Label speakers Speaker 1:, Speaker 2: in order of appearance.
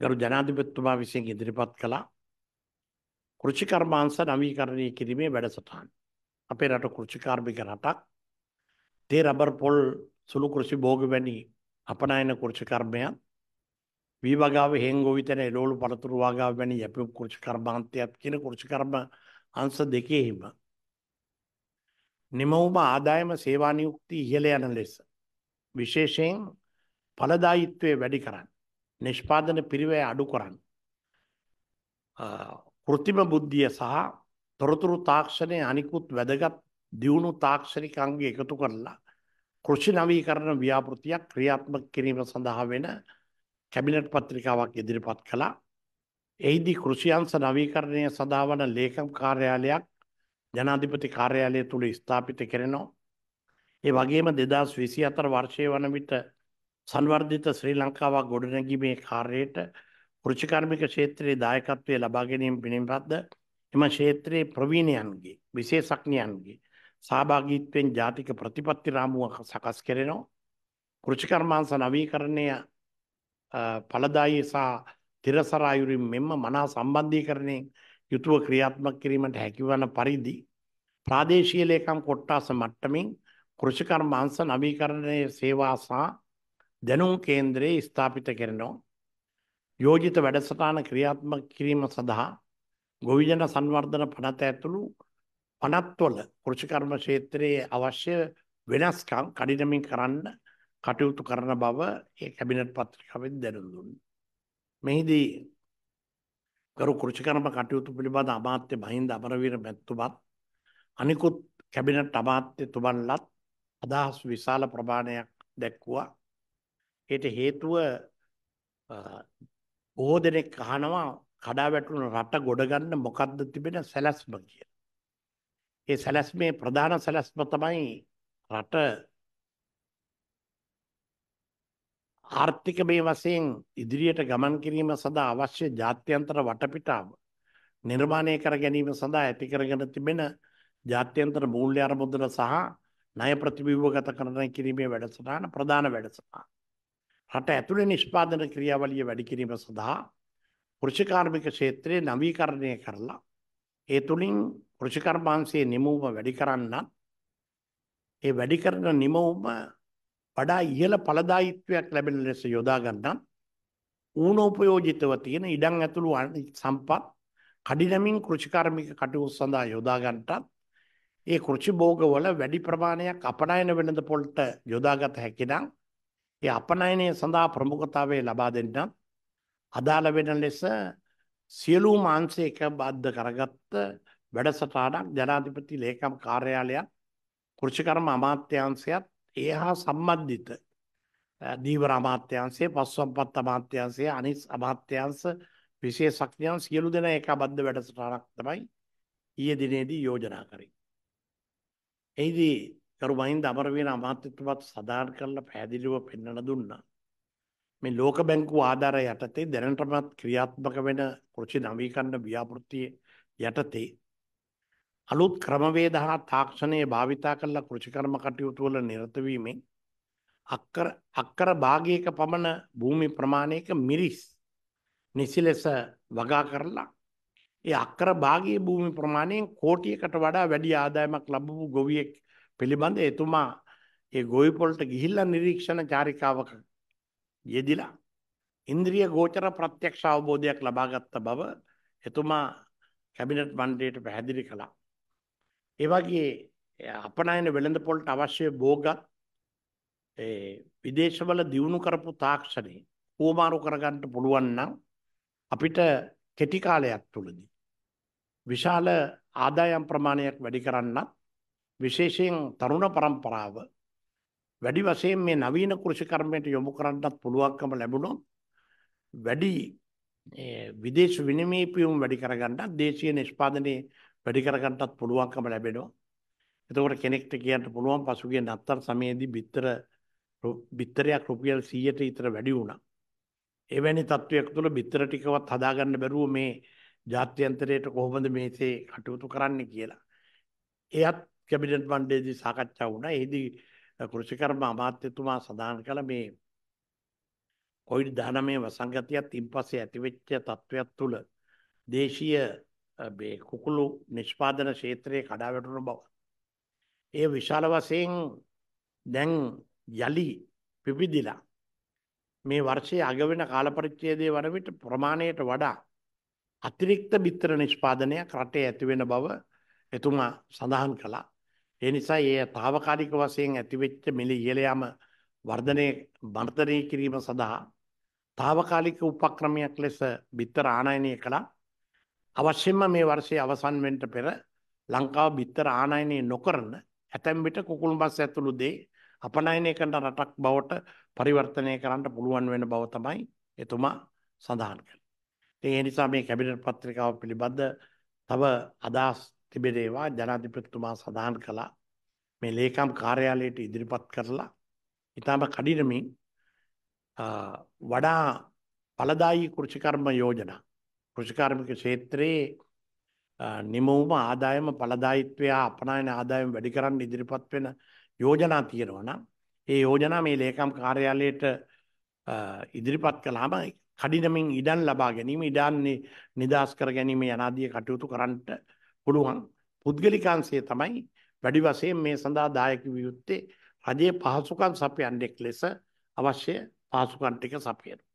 Speaker 1: ගරු ජනාධිපතිතුමා විසින් ඉදිරිපත් කළා කෘෂිකර්මාංශ නවීකරණය කිරීමේ වැඩසටහන්. අපේ රට කෘෂිකාර්මික රටක්. තේ රබර් පොල් සුළු කෘෂි භෝග වැනි අපනයන කෘෂිකර්මයන් වීවගාව හේංගෝවිතන එළෝළු පළතුරු වගාව වැනි යැපුම් කෘෂිකර්මාන්තයත් කියන කෘෂිකර්ම අංශ දෙකේම නිමවුම ආදායම සේවා නියුක්ති ඉහළ යන ලෙස විශේෂයෙන් ඵලදායීත්වය වැඩි කරන්න නිෂ්පාදන පිරිවැය අඩු කරන්න. කෘතිම බුද්ධිය සහ තොරතුරු තාක්ෂණය අනිකුත් වැදගත් දියුණු තාක්ෂණික අංග එකතු කරලා කෘෂි නවීකරණ ව්‍යාපෘතියක් ක්‍රියාත්මක කිරීම සඳහා වෙන කැබිනට් පත්‍රිකාවක් ඉදිරිපත් කළා. එහිදී කෘෂියන්ස නවීකරණය සඳහා වන ලේකම් කාර්යාලයක් ජනාධිපති කාර්යාලය තුළ ස්ථාපිත කරනවා. ඒ වගේම දෙදස් විසි අතර වර්ෂය වන විට සංවර්ධිත ශ්‍රී ලංකාවක් ගොඩනැගීමේ කාර්යයට කෘෂිකාර්මික ක්ෂේත්‍රයේ දායකත්වය ලබා ගැනීම පිණිසත් එම ක්ෂේත්‍රයේ ප්‍රවීණයන්ගේ විශේෂඥයන්ගේ සහභාගීත්වයෙන් ජාතික ප්‍රතිපත්ති රාමුවක් සකස් කෙරෙනවා. කෘෂිකර්මාන්ත නවීකරණය ඵලදායී සහ තිරසරායුරින් මෙන්ම මනා සම්බන්ධීකරණයෙන් යුතුව ක්‍රියාත්මක කිරීමට හැකිවන පරිදි ප්‍රාදේශීය ලේකම් කොට්ටාස මට්ටමින් කෘෂිකර්මාන්ත නවීකරණයේ සේවා සහ දැනුම් කේන්ද්‍රයේ ස්ථාපිත කරනවා. යෝජිත වැඩසටහන ක්‍රියාත්මක කිරීම සඳහා ගොවිජන සංවර්ධන පනත ඇතුළු පනත්වල කෘෂිකර්ම ක්ෂේත්‍රයේ අවශ්‍ය වෙනස්කම් කඩිනමින් කරන්න කටයුතු කරන බව ඒ කැබිනට් පත්‍රිකාවෙන් දැනුම් දුන්නා. මෙහිදී ගරු කෘෂිකර්ම කටයුතු පිළිබඳ අමාත්‍ය මහින්ද අමරවීර මැතිතුමත් අනිකුත් කැබිනට් අමාත්‍යතුමන්ලත් අදහස් විශාල ප්‍රමාණයක් දැක්වුවා. ඒට හේතුව බොහෝ දෙනෙක් අහනවා කඩා වැටුණු රට ගොඩගන්න මොකද්ද තිබෙන සැලැස්ම කියලා. ඒ සැලැස්මේ ප්‍රධාන සැලැස්ම තමයි රට ආර්ථික මේ වශයෙන් ඉදිරියට ගමන් කිරීම සඳහා අවශ්‍ය ජාත්‍යන්තර වටපිටාව නිර්මාණය කර ගැනීම සඳහා ඇති කරගෙන තිබෙන ජාත්‍යන්තර මූල්‍ය අරමුදල සහ ණය ප්‍රතිබිම්බගත කරන කිරීමේ වැඩසටහන ප්‍රධාන වැඩසටහන. රට ඇතුළේ නිෂ්පාදන ක්‍රියාවලිය වැඩි කිරීම සඳහා කෘෂිකාර්මික ක්ෂේත්‍රයේ නවීකරණය කරලා ඒ තුලින් කෘෂිකර්මාංශයේ නිමවුම වැඩි කරන්නත් ඒ වැඩි කරන නිමවුම වඩා ඉහළ ඵලදායීත්වයක් ලැබෙන ලෙස යොදා ගන්නත් ඌනෝපයෝජිතව තියෙන ඉඩම් ඇතුළු සම්පත් කඩිනමින් කෘෂිකාර්මික කටයුතු සඳහා යොදා ගන්නටත් ඒ කෘෂි භෝගවල වැඩි ප්‍රමාණයක් අපනයන වෙළඳ පොළට යොදාගත හැකි නම් ඒ අපනයනය සඳහා ප්‍රමුඛතාවය ලබා දෙන්නම් අදාළ වෙන ලෙස සියලු මාංශයක බද්ධ කරගත්ත වැඩසටහනක් ජනාධිපති ලේකම් කාර්යාලයක් කෘෂිකර්ම අමාත්‍යාංශයත් ඒ හා සම්බන්ධිත දීවර අමාත්‍යංශයේ පස්වම්පත් අමාත්‍යංශයේ අනිස් අමාත්‍යංශ විශේෂඥයන් සියලු දෙනා ඒකාබද්ධ වැඩසටහනක් තමයි ඊයේ දිනේදී යෝජනා කරේ. එයිදී ගරු මහින්ද අමරවීර අමාත්‍යතුමත් සදාන් කරලා පැහැදිලිව පෙන්වන දුන්නා. මේ ලෝක බැංකුව ආධාරය යටතේ දැනටමත් ක්‍රියාත්මක වෙන කෘෂි නවීකරණ ව්‍යාපෘතිය යටතේ අලුත් ක්‍රමවේද හා තාක්ෂණයේ භාවිතා කරලා කෘෂිකර්ම කටයුතු වල නිරත වීමෙන් අක්කර අක්කර භාගයක පමණ භූමි ප්‍රමාණයක මිරිස් නිසි ලෙස වගා කරලා ඒ අක්කර භාගයේ භූමි ප්‍රමාණයෙන් කෝටියකට වඩා වැඩි ආදායමක් ලැබපු ගොවියෙක් පිළිබඳ එතුමා ඒ ගොවිපොළට ගිහිල්ලා නිරීක්ෂණ චාරිකාවක යෙදිලා ඉන්ද්‍රිය ගෝචර ප්‍රත්‍යක්ෂ අවබෝධයක් ලබාගත් බව එතුමා කැබිනට් මණ්ඩලයට පැහැදිලි කළා. ඒ වගේ අපනයන වෙළඳපොළට අවශ්‍ය භෝගත් ඒ විදේශවල දියුණු කරපු තාක්ෂණය හුවමාරු කරගන්න පුළුවන් නම් අපිට කෙටි කාලයක් තුලදී විශාල ආදායම් ප්‍රමාණයක් වැඩි කරන්නත් විශේෂයෙන් තරුණ પરම්පරාව වැඩි වශයෙන් මේ නවීන කෘෂි කර්මයට යොමු කරන්නත් පුළුවන්කම ලැබුණොත් වැඩි විදේශ විනිමය පියුම් වැඩි කරගන්නත් දේශීය නිෂ්පාදනය වැඩි කරගන්නත් පුළුවන්කම ලැබෙනවා. එතකොට කෙනෙක්ට කියන්න පුළුවන් පසුගිය නත්තර සමයේදී බිත්තර බිත්තරයක් රුපියල් 100ට විතර වැඩි වුණා. එවැනි තත්වයක් තුළ බිත්තර ටිකවත් හදාගන්න බැරුව මේ ජාත්‍යන්තරයට කොහොමද මේසේ කටයුතු කරන්න කියලා. එයත් කැබිනට් මණ්ඩලයේදී සාකච්ඡා වුණා. එහිදී කෘෂිකර්ම අමාත්‍යතුමා සඳහන් කළ මේ කොවිඩ් 19 වසංගතයත් ඉන්පස්සේ ඇතිවෙච්ච තත්ත්වයක් තුළ දේශීය මේ කුකුළු නිෂ්පාදන ක්ෂේත්‍රයේ කඩා වැටුණු බව. ඒ විශාල වශයෙන් දැන් යලි පිපිදිලා මේ වර්ෂයේ අග වෙන කාල පරිච්ඡේදයේ වන විට ප්‍රමාණයට වඩා අතිරික්ත බිත්තර නිෂ්පාදනයක් රටේ ඇති වෙන බව එතුමා සඳහන් කළා. ඒ නිසා ඒ తాවකාලික වශයෙන් ඇතිවෙච්ච මිල ඉහළ යාම වර්ධනය වර්ධනය කිරීම සඳහා తాවකාලික උපක්‍රමයක් ලෙස බිත්තර ආනයනය කළා. අවශ්‍යම මේ වර්ෂයේ අවසන් වෙන්න පෙර ලංකාව බිත්තර ආනයනය නොකරන ඇතැම් විට කුකුළු බස් ඇතුළු දේ අපනයනය කරන රටක් බවට පරිවර්තනය කරන්න පුළුවන් වෙන බව තමයි එතුමා සඳහන් කළේ. ඒ නිසා මේ කැබිනට් පත්‍රිකාව පිළිබඳ තව අදහස් තිබෙරේවා ජනාධිපතිතුමා සඳහන් කළා මේ ලේකම් කාර්යාලයට ඉදිරිපත් කරලා ඉතාම කඩිනමින් වඩා පලදායි කෘෂිකර්ම යෝජනා කෘෂිකාර්මික ක්ෂේත්‍රයේ නිමවම ආදායම පලදායිත්වයා අපනායන ආදායම වැඩි කරන්න ඉදිරිපත් වෙන යෝජනා තියෙනවන ඒ යෝජනා මේ ලේකම් කාර්යාලයට ඉදිරිපත් කලාම කඩිනමින් ඉඩන් ලබා ගැනීම ඉඩන්නේ නිදහස් කර ගැනීම යනාදිය කටයුතු කරන්නට පුළුවන් පුද්ගලිකාංශය තමයි වැඩි වශයෙන් මේ සඳහා දායක විය යුත්තේ රජයේ පහසුකම් සපයන්නෙක් ලෙස අවශ්‍ය පහසුකම් ටික සපයන